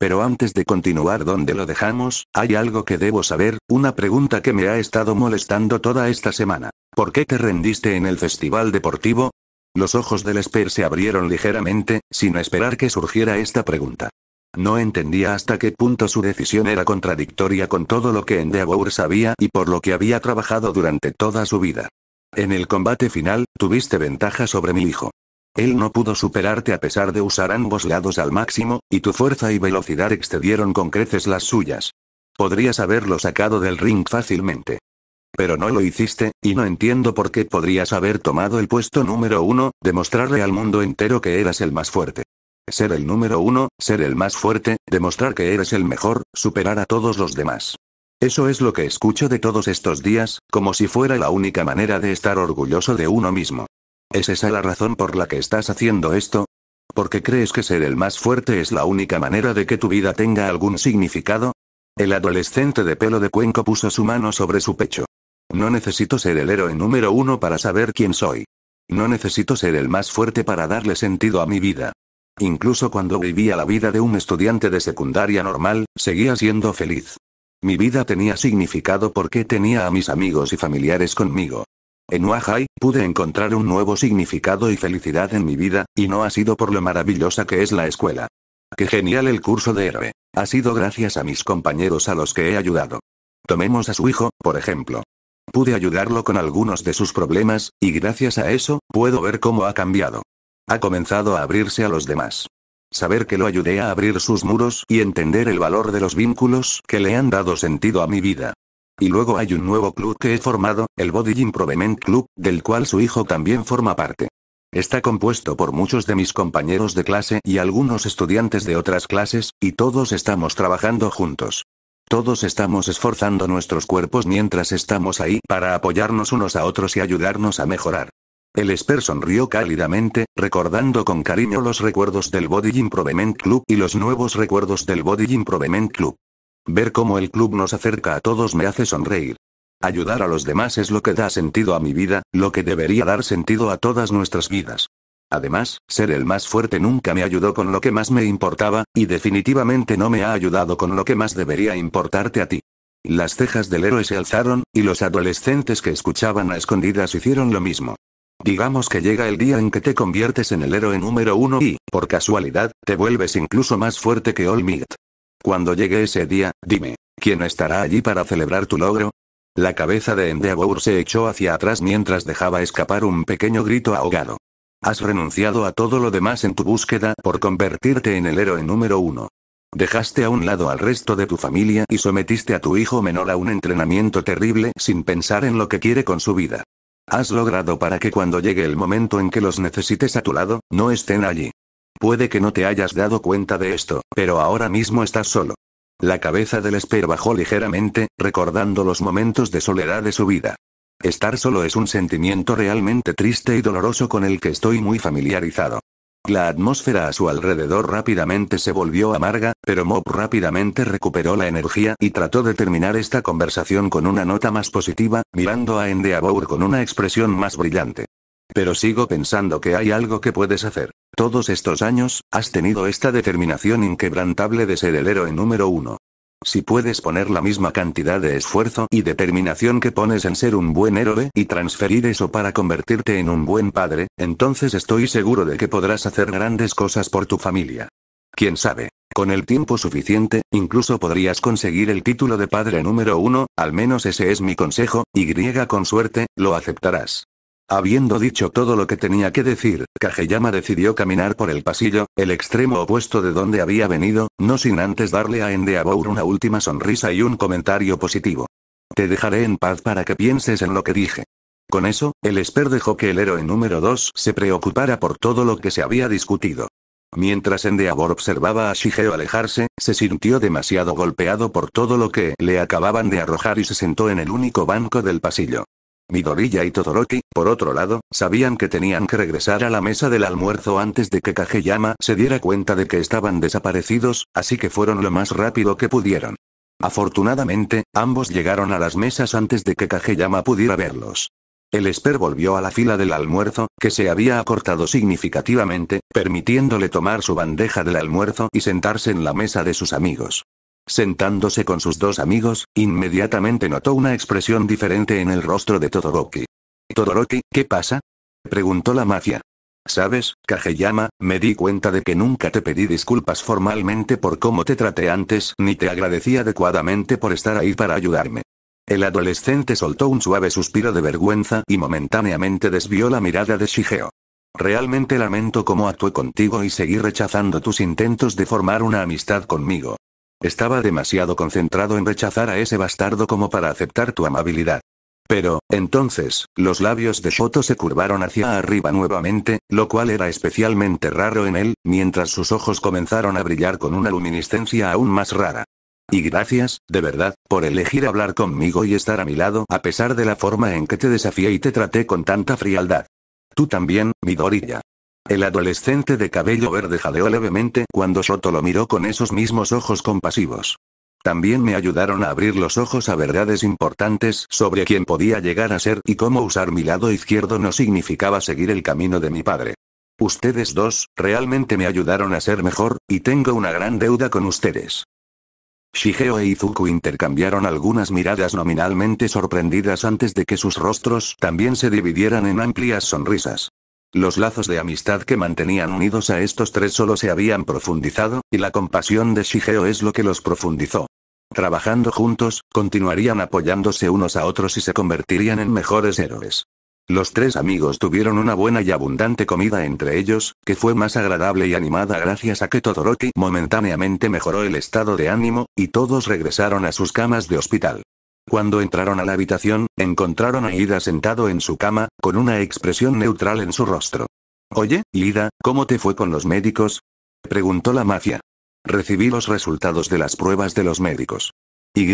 Pero antes de continuar donde lo dejamos, hay algo que debo saber, una pregunta que me ha estado molestando toda esta semana. ¿Por qué te rendiste en el festival deportivo? Los ojos del Esper se abrieron ligeramente, sin esperar que surgiera esta pregunta. No entendía hasta qué punto su decisión era contradictoria con todo lo que Endeavour sabía y por lo que había trabajado durante toda su vida. En el combate final, tuviste ventaja sobre mi hijo. Él no pudo superarte a pesar de usar ambos lados al máximo, y tu fuerza y velocidad excedieron con creces las suyas. Podrías haberlo sacado del ring fácilmente. Pero no lo hiciste, y no entiendo por qué podrías haber tomado el puesto número uno, demostrarle al mundo entero que eras el más fuerte. Ser el número uno, ser el más fuerte, demostrar que eres el mejor, superar a todos los demás. Eso es lo que escucho de todos estos días, como si fuera la única manera de estar orgulloso de uno mismo. ¿Es esa la razón por la que estás haciendo esto? ¿Porque crees que ser el más fuerte es la única manera de que tu vida tenga algún significado? El adolescente de pelo de cuenco puso su mano sobre su pecho. No necesito ser el héroe número uno para saber quién soy. No necesito ser el más fuerte para darle sentido a mi vida. Incluso cuando vivía la vida de un estudiante de secundaria normal, seguía siendo feliz. Mi vida tenía significado porque tenía a mis amigos y familiares conmigo. En Wahai, pude encontrar un nuevo significado y felicidad en mi vida, y no ha sido por lo maravillosa que es la escuela. Qué genial el curso de R. Ha sido gracias a mis compañeros a los que he ayudado. Tomemos a su hijo, por ejemplo. Pude ayudarlo con algunos de sus problemas, y gracias a eso, puedo ver cómo ha cambiado. Ha comenzado a abrirse a los demás. Saber que lo ayudé a abrir sus muros y entender el valor de los vínculos que le han dado sentido a mi vida. Y luego hay un nuevo club que he formado, el Body Improvement Club, del cual su hijo también forma parte. Está compuesto por muchos de mis compañeros de clase y algunos estudiantes de otras clases, y todos estamos trabajando juntos. Todos estamos esforzando nuestros cuerpos mientras estamos ahí para apoyarnos unos a otros y ayudarnos a mejorar. El Esper sonrió cálidamente, recordando con cariño los recuerdos del Body Improvement Club y los nuevos recuerdos del Body Improvement Club. Ver cómo el club nos acerca a todos me hace sonreír. Ayudar a los demás es lo que da sentido a mi vida, lo que debería dar sentido a todas nuestras vidas. Además, ser el más fuerte nunca me ayudó con lo que más me importaba, y definitivamente no me ha ayudado con lo que más debería importarte a ti. Las cejas del héroe se alzaron, y los adolescentes que escuchaban a escondidas hicieron lo mismo. Digamos que llega el día en que te conviertes en el héroe número uno y, por casualidad, te vuelves incluso más fuerte que All Cuando llegue ese día, dime, ¿quién estará allí para celebrar tu logro? La cabeza de Endeavour se echó hacia atrás mientras dejaba escapar un pequeño grito ahogado. Has renunciado a todo lo demás en tu búsqueda por convertirte en el héroe número uno. Dejaste a un lado al resto de tu familia y sometiste a tu hijo menor a un entrenamiento terrible sin pensar en lo que quiere con su vida has logrado para que cuando llegue el momento en que los necesites a tu lado, no estén allí. Puede que no te hayas dado cuenta de esto, pero ahora mismo estás solo. La cabeza del Esper bajó ligeramente, recordando los momentos de soledad de su vida. Estar solo es un sentimiento realmente triste y doloroso con el que estoy muy familiarizado. La atmósfera a su alrededor rápidamente se volvió amarga, pero Mob rápidamente recuperó la energía y trató de terminar esta conversación con una nota más positiva, mirando a Endeavour con una expresión más brillante. Pero sigo pensando que hay algo que puedes hacer. Todos estos años, has tenido esta determinación inquebrantable de ser el héroe número uno. Si puedes poner la misma cantidad de esfuerzo y determinación que pones en ser un buen héroe y transferir eso para convertirte en un buen padre, entonces estoy seguro de que podrás hacer grandes cosas por tu familia. Quién sabe, con el tiempo suficiente, incluso podrías conseguir el título de padre número uno, al menos ese es mi consejo, y con suerte, lo aceptarás. Habiendo dicho todo lo que tenía que decir, Kageyama decidió caminar por el pasillo, el extremo opuesto de donde había venido, no sin antes darle a Endeavor una última sonrisa y un comentario positivo. Te dejaré en paz para que pienses en lo que dije. Con eso, el esper dejó que el héroe número 2 se preocupara por todo lo que se había discutido. Mientras Endeavor observaba a Shigeo alejarse, se sintió demasiado golpeado por todo lo que le acababan de arrojar y se sentó en el único banco del pasillo. Midoriya y Todoroki, por otro lado, sabían que tenían que regresar a la mesa del almuerzo antes de que Kageyama se diera cuenta de que estaban desaparecidos, así que fueron lo más rápido que pudieron. Afortunadamente, ambos llegaron a las mesas antes de que Kageyama pudiera verlos. El Esper volvió a la fila del almuerzo, que se había acortado significativamente, permitiéndole tomar su bandeja del almuerzo y sentarse en la mesa de sus amigos. Sentándose con sus dos amigos, inmediatamente notó una expresión diferente en el rostro de Todoroki. Todoroki, ¿qué pasa? preguntó la mafia. Sabes, Kageyama, me di cuenta de que nunca te pedí disculpas formalmente por cómo te traté antes, ni te agradecí adecuadamente por estar ahí para ayudarme. El adolescente soltó un suave suspiro de vergüenza y momentáneamente desvió la mirada de Shigeo. Realmente lamento cómo actué contigo y seguí rechazando tus intentos de formar una amistad conmigo. Estaba demasiado concentrado en rechazar a ese bastardo como para aceptar tu amabilidad. Pero, entonces, los labios de Shoto se curvaron hacia arriba nuevamente, lo cual era especialmente raro en él, mientras sus ojos comenzaron a brillar con una luminiscencia aún más rara. Y gracias, de verdad, por elegir hablar conmigo y estar a mi lado a pesar de la forma en que te desafié y te traté con tanta frialdad. Tú también, mi Dorilla. El adolescente de cabello verde jadeó levemente cuando Shoto lo miró con esos mismos ojos compasivos. También me ayudaron a abrir los ojos a verdades importantes sobre quién podía llegar a ser y cómo usar mi lado izquierdo no significaba seguir el camino de mi padre. Ustedes dos, realmente me ayudaron a ser mejor, y tengo una gran deuda con ustedes. Shigeo e Izuku intercambiaron algunas miradas nominalmente sorprendidas antes de que sus rostros también se dividieran en amplias sonrisas. Los lazos de amistad que mantenían unidos a estos tres solo se habían profundizado, y la compasión de Shigeo es lo que los profundizó. Trabajando juntos, continuarían apoyándose unos a otros y se convertirían en mejores héroes. Los tres amigos tuvieron una buena y abundante comida entre ellos, que fue más agradable y animada gracias a que Todoroki momentáneamente mejoró el estado de ánimo, y todos regresaron a sus camas de hospital. Cuando entraron a la habitación, encontraron a Ida sentado en su cama, con una expresión neutral en su rostro. Oye, Ida, ¿cómo te fue con los médicos? Preguntó la mafia. Recibí los resultados de las pruebas de los médicos. Y.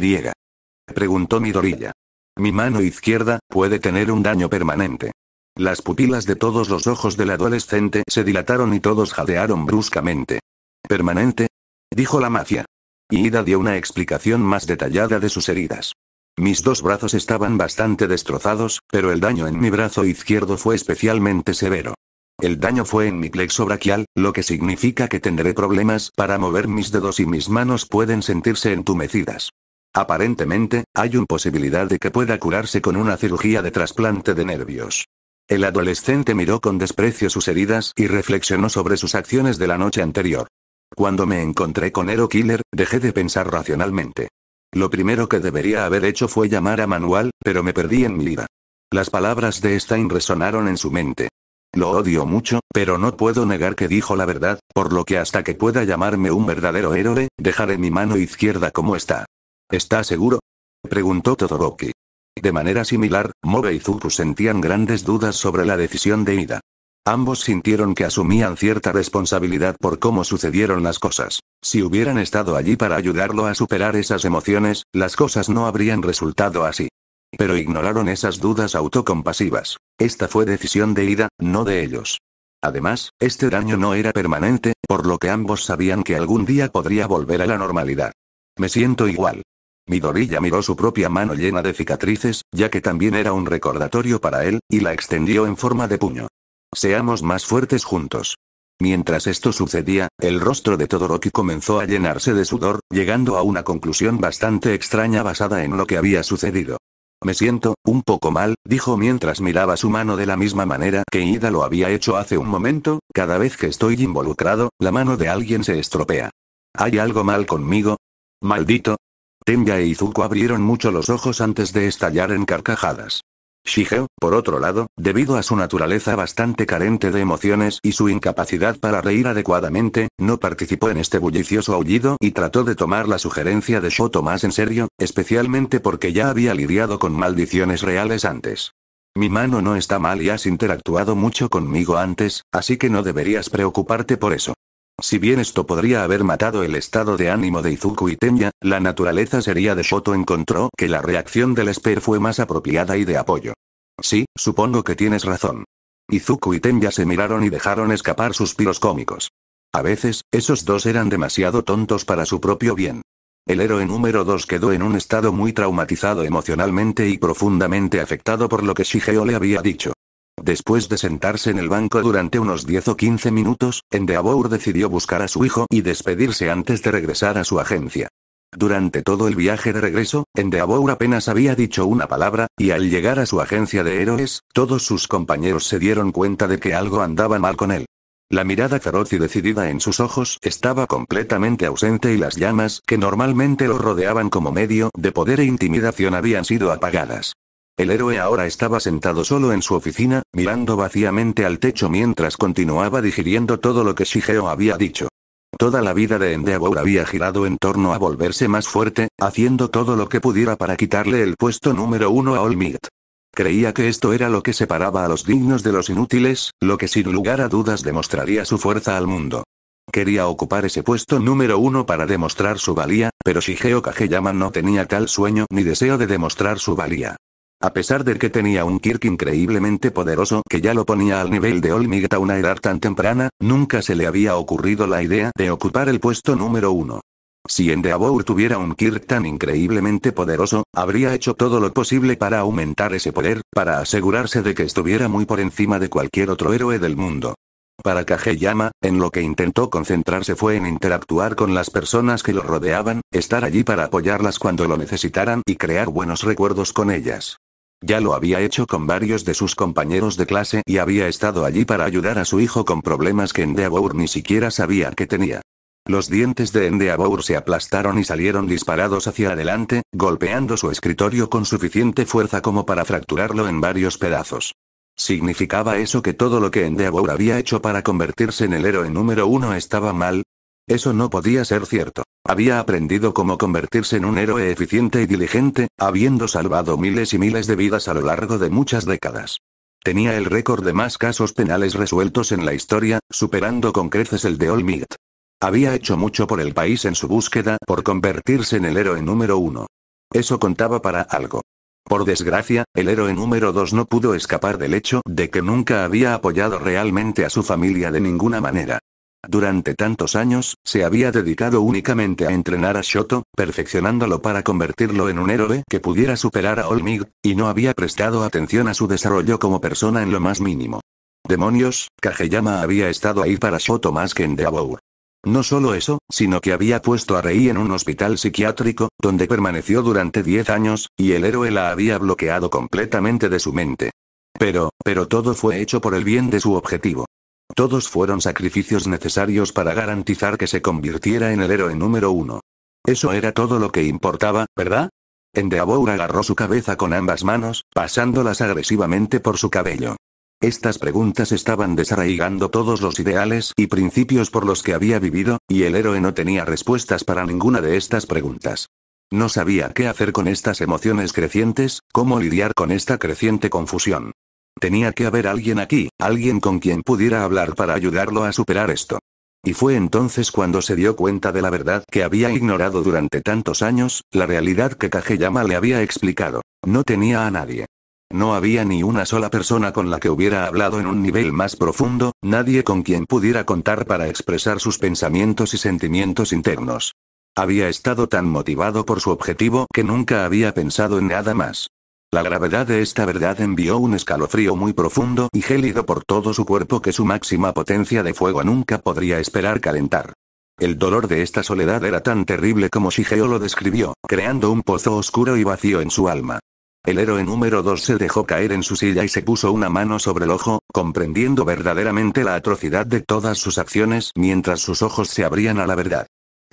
Preguntó Midorilla. Mi mano izquierda puede tener un daño permanente. Las pupilas de todos los ojos del adolescente se dilataron y todos jadearon bruscamente. ¿Permanente? dijo la mafia. Ida dio una explicación más detallada de sus heridas. Mis dos brazos estaban bastante destrozados, pero el daño en mi brazo izquierdo fue especialmente severo. El daño fue en mi plexo brachial, lo que significa que tendré problemas para mover mis dedos y mis manos pueden sentirse entumecidas. Aparentemente, hay una posibilidad de que pueda curarse con una cirugía de trasplante de nervios. El adolescente miró con desprecio sus heridas y reflexionó sobre sus acciones de la noche anterior. Cuando me encontré con Hero Killer, dejé de pensar racionalmente. Lo primero que debería haber hecho fue llamar a Manuel, pero me perdí en mi vida. Las palabras de Stein resonaron en su mente. Lo odio mucho, pero no puedo negar que dijo la verdad, por lo que hasta que pueda llamarme un verdadero héroe, dejaré mi mano izquierda como está. ¿Está seguro? Preguntó Todoroki. De manera similar, Mobe y Zuku sentían grandes dudas sobre la decisión de Ida. Ambos sintieron que asumían cierta responsabilidad por cómo sucedieron las cosas. Si hubieran estado allí para ayudarlo a superar esas emociones, las cosas no habrían resultado así. Pero ignoraron esas dudas autocompasivas. Esta fue decisión de Ida, no de ellos. Además, este daño no era permanente, por lo que ambos sabían que algún día podría volver a la normalidad. Me siento igual. Midorilla miró su propia mano llena de cicatrices, ya que también era un recordatorio para él, y la extendió en forma de puño. Seamos más fuertes juntos. Mientras esto sucedía, el rostro de Todoroki comenzó a llenarse de sudor, llegando a una conclusión bastante extraña basada en lo que había sucedido. Me siento, un poco mal, dijo mientras miraba su mano de la misma manera que Ida lo había hecho hace un momento, cada vez que estoy involucrado, la mano de alguien se estropea. ¿Hay algo mal conmigo? Maldito. Tenya e Izuku abrieron mucho los ojos antes de estallar en carcajadas. Shigeo, por otro lado, debido a su naturaleza bastante carente de emociones y su incapacidad para reír adecuadamente, no participó en este bullicioso aullido y trató de tomar la sugerencia de Shoto más en serio, especialmente porque ya había lidiado con maldiciones reales antes. Mi mano no está mal y has interactuado mucho conmigo antes, así que no deberías preocuparte por eso. Si bien esto podría haber matado el estado de ánimo de Izuku y Tenya, la naturaleza sería de Shoto encontró que la reacción del Esper fue más apropiada y de apoyo. Sí, supongo que tienes razón. Izuku y Tenya se miraron y dejaron escapar suspiros cómicos. A veces, esos dos eran demasiado tontos para su propio bien. El héroe número 2 quedó en un estado muy traumatizado emocionalmente y profundamente afectado por lo que Shigeo le había dicho. Después de sentarse en el banco durante unos 10 o 15 minutos, Endeavour decidió buscar a su hijo y despedirse antes de regresar a su agencia. Durante todo el viaje de regreso, Endeavour apenas había dicho una palabra, y al llegar a su agencia de héroes, todos sus compañeros se dieron cuenta de que algo andaba mal con él. La mirada feroz y decidida en sus ojos estaba completamente ausente y las llamas que normalmente lo rodeaban como medio de poder e intimidación habían sido apagadas. El héroe ahora estaba sentado solo en su oficina, mirando vacíamente al techo mientras continuaba digiriendo todo lo que Shigeo había dicho. Toda la vida de Endeavour había girado en torno a volverse más fuerte, haciendo todo lo que pudiera para quitarle el puesto número uno a All Creía que esto era lo que separaba a los dignos de los inútiles, lo que sin lugar a dudas demostraría su fuerza al mundo. Quería ocupar ese puesto número uno para demostrar su valía, pero Shigeo Kageyama no tenía tal sueño ni deseo de demostrar su valía. A pesar de que tenía un Kirk increíblemente poderoso que ya lo ponía al nivel de Olmigata a una edad tan temprana, nunca se le había ocurrido la idea de ocupar el puesto número uno. Si Endeavour tuviera un Kirk tan increíblemente poderoso, habría hecho todo lo posible para aumentar ese poder, para asegurarse de que estuviera muy por encima de cualquier otro héroe del mundo. Para Kageyama, en lo que intentó concentrarse fue en interactuar con las personas que lo rodeaban, estar allí para apoyarlas cuando lo necesitaran y crear buenos recuerdos con ellas. Ya lo había hecho con varios de sus compañeros de clase y había estado allí para ayudar a su hijo con problemas que Endeavour ni siquiera sabía que tenía. Los dientes de Endeavour se aplastaron y salieron disparados hacia adelante, golpeando su escritorio con suficiente fuerza como para fracturarlo en varios pedazos. ¿Significaba eso que todo lo que Endeavour había hecho para convertirse en el héroe número uno estaba mal? Eso no podía ser cierto. Había aprendido cómo convertirse en un héroe eficiente y diligente, habiendo salvado miles y miles de vidas a lo largo de muchas décadas. Tenía el récord de más casos penales resueltos en la historia, superando con creces el de Olmigt. Había hecho mucho por el país en su búsqueda por convertirse en el héroe número uno. Eso contaba para algo. Por desgracia, el héroe número dos no pudo escapar del hecho de que nunca había apoyado realmente a su familia de ninguna manera. Durante tantos años, se había dedicado únicamente a entrenar a Shoto, perfeccionándolo para convertirlo en un héroe que pudiera superar a Olmig, y no había prestado atención a su desarrollo como persona en lo más mínimo. Demonios, Kageyama había estado ahí para Shoto más que en Deabour. No solo eso, sino que había puesto a Rei en un hospital psiquiátrico, donde permaneció durante 10 años, y el héroe la había bloqueado completamente de su mente. Pero, pero todo fue hecho por el bien de su objetivo. Todos fueron sacrificios necesarios para garantizar que se convirtiera en el héroe número uno. Eso era todo lo que importaba, ¿verdad? Endeavour agarró su cabeza con ambas manos, pasándolas agresivamente por su cabello. Estas preguntas estaban desarraigando todos los ideales y principios por los que había vivido, y el héroe no tenía respuestas para ninguna de estas preguntas. No sabía qué hacer con estas emociones crecientes, cómo lidiar con esta creciente confusión. Tenía que haber alguien aquí, alguien con quien pudiera hablar para ayudarlo a superar esto. Y fue entonces cuando se dio cuenta de la verdad que había ignorado durante tantos años, la realidad que Kageyama le había explicado. No tenía a nadie. No había ni una sola persona con la que hubiera hablado en un nivel más profundo, nadie con quien pudiera contar para expresar sus pensamientos y sentimientos internos. Había estado tan motivado por su objetivo que nunca había pensado en nada más. La gravedad de esta verdad envió un escalofrío muy profundo y gélido por todo su cuerpo que su máxima potencia de fuego nunca podría esperar calentar. El dolor de esta soledad era tan terrible como Shigeo lo describió, creando un pozo oscuro y vacío en su alma. El héroe número dos se dejó caer en su silla y se puso una mano sobre el ojo, comprendiendo verdaderamente la atrocidad de todas sus acciones mientras sus ojos se abrían a la verdad.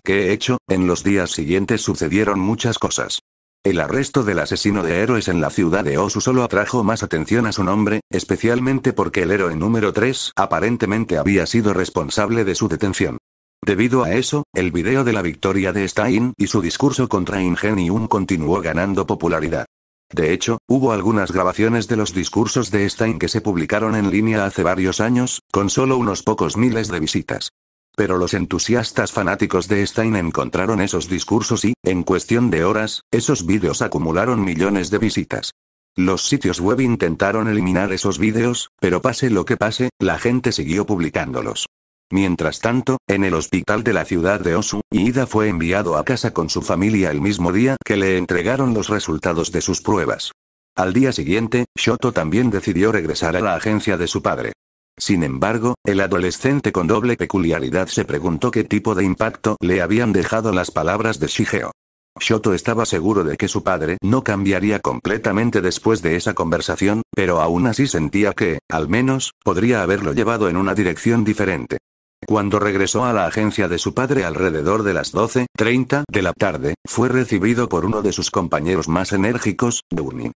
¿Qué he hecho? En los días siguientes sucedieron muchas cosas. El arresto del asesino de héroes en la ciudad de Osu solo atrajo más atención a su nombre, especialmente porque el héroe número 3 aparentemente había sido responsable de su detención. Debido a eso, el video de la victoria de Stein y su discurso contra Ingenium continuó ganando popularidad. De hecho, hubo algunas grabaciones de los discursos de Stein que se publicaron en línea hace varios años, con solo unos pocos miles de visitas. Pero los entusiastas fanáticos de Stein encontraron esos discursos y, en cuestión de horas, esos vídeos acumularon millones de visitas. Los sitios web intentaron eliminar esos vídeos, pero pase lo que pase, la gente siguió publicándolos. Mientras tanto, en el hospital de la ciudad de Osu, Ida fue enviado a casa con su familia el mismo día que le entregaron los resultados de sus pruebas. Al día siguiente, Shoto también decidió regresar a la agencia de su padre. Sin embargo, el adolescente con doble peculiaridad se preguntó qué tipo de impacto le habían dejado las palabras de Shigeo. Shoto estaba seguro de que su padre no cambiaría completamente después de esa conversación, pero aún así sentía que, al menos, podría haberlo llevado en una dirección diferente. Cuando regresó a la agencia de su padre alrededor de las 12.30 de la tarde, fue recibido por uno de sus compañeros más enérgicos, Duni.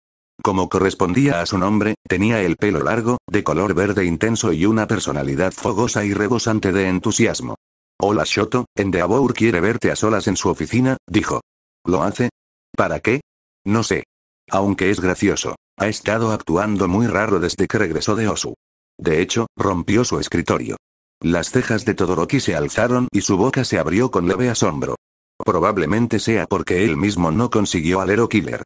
Como correspondía a su nombre, tenía el pelo largo, de color verde intenso y una personalidad fogosa y rebosante de entusiasmo. Hola Shoto, Endeavour quiere verte a solas en su oficina, dijo. ¿Lo hace? ¿Para qué? No sé. Aunque es gracioso. Ha estado actuando muy raro desde que regresó de Osu. De hecho, rompió su escritorio. Las cejas de Todoroki se alzaron y su boca se abrió con leve asombro. Probablemente sea porque él mismo no consiguió alero Killer.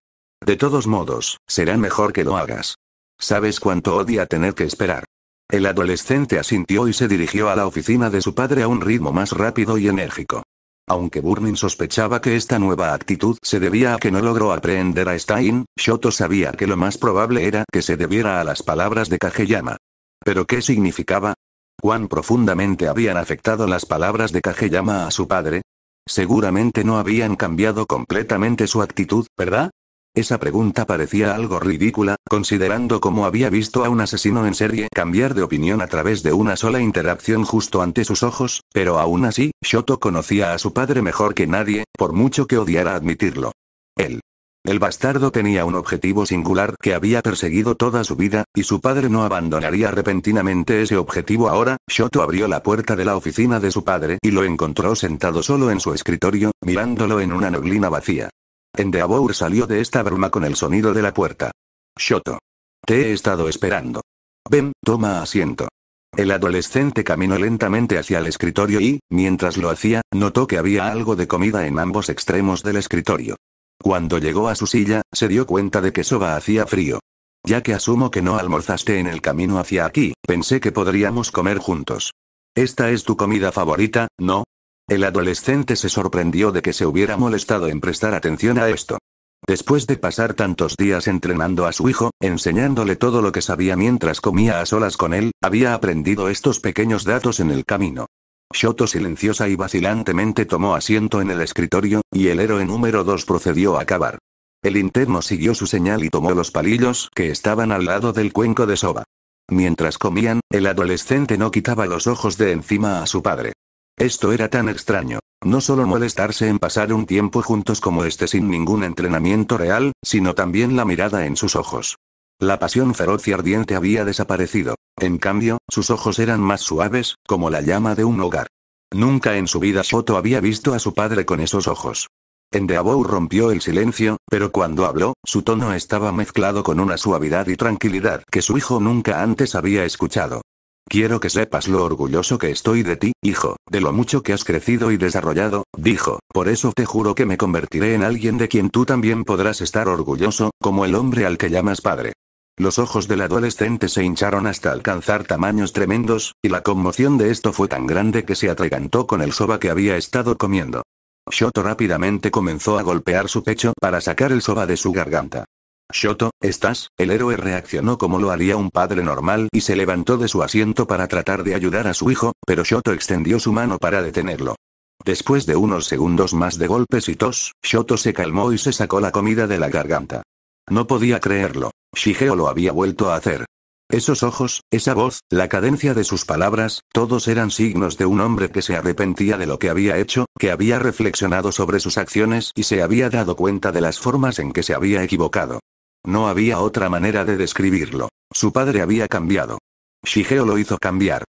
De todos modos, será mejor que lo hagas. Sabes cuánto odia tener que esperar. El adolescente asintió y se dirigió a la oficina de su padre a un ritmo más rápido y enérgico. Aunque Burning sospechaba que esta nueva actitud se debía a que no logró aprehender a Stein, Shoto sabía que lo más probable era que se debiera a las palabras de Kageyama. ¿Pero qué significaba? ¿Cuán profundamente habían afectado las palabras de Kageyama a su padre? Seguramente no habían cambiado completamente su actitud, ¿verdad? Esa pregunta parecía algo ridícula, considerando cómo había visto a un asesino en serie cambiar de opinión a través de una sola interacción justo ante sus ojos, pero aún así, Shoto conocía a su padre mejor que nadie, por mucho que odiara admitirlo. Él. El bastardo tenía un objetivo singular que había perseguido toda su vida, y su padre no abandonaría repentinamente ese objetivo ahora, Shoto abrió la puerta de la oficina de su padre y lo encontró sentado solo en su escritorio, mirándolo en una neblina vacía. Endeavour salió de esta bruma con el sonido de la puerta. Shoto. Te he estado esperando. Ven, toma asiento. El adolescente caminó lentamente hacia el escritorio y, mientras lo hacía, notó que había algo de comida en ambos extremos del escritorio. Cuando llegó a su silla, se dio cuenta de que soba hacía frío. Ya que asumo que no almorzaste en el camino hacia aquí, pensé que podríamos comer juntos. Esta es tu comida favorita, ¿no? El adolescente se sorprendió de que se hubiera molestado en prestar atención a esto. Después de pasar tantos días entrenando a su hijo, enseñándole todo lo que sabía mientras comía a solas con él, había aprendido estos pequeños datos en el camino. Shoto silenciosa y vacilantemente tomó asiento en el escritorio, y el héroe número 2 procedió a acabar. El interno siguió su señal y tomó los palillos que estaban al lado del cuenco de soba. Mientras comían, el adolescente no quitaba los ojos de encima a su padre. Esto era tan extraño. No solo molestarse en pasar un tiempo juntos como este sin ningún entrenamiento real, sino también la mirada en sus ojos. La pasión feroz y ardiente había desaparecido. En cambio, sus ojos eran más suaves, como la llama de un hogar. Nunca en su vida Shoto había visto a su padre con esos ojos. Endeavour rompió el silencio, pero cuando habló, su tono estaba mezclado con una suavidad y tranquilidad que su hijo nunca antes había escuchado. Quiero que sepas lo orgulloso que estoy de ti, hijo, de lo mucho que has crecido y desarrollado, dijo, por eso te juro que me convertiré en alguien de quien tú también podrás estar orgulloso, como el hombre al que llamas padre. Los ojos del adolescente se hincharon hasta alcanzar tamaños tremendos, y la conmoción de esto fue tan grande que se atragantó con el soba que había estado comiendo. Shoto rápidamente comenzó a golpear su pecho para sacar el soba de su garganta. Shoto, ¿estás? El héroe reaccionó como lo haría un padre normal y se levantó de su asiento para tratar de ayudar a su hijo, pero Shoto extendió su mano para detenerlo. Después de unos segundos más de golpes y tos, Shoto se calmó y se sacó la comida de la garganta. No podía creerlo. Shigeo lo había vuelto a hacer. Esos ojos, esa voz, la cadencia de sus palabras, todos eran signos de un hombre que se arrepentía de lo que había hecho, que había reflexionado sobre sus acciones y se había dado cuenta de las formas en que se había equivocado. No había otra manera de describirlo. Su padre había cambiado. Shigeo lo hizo cambiar.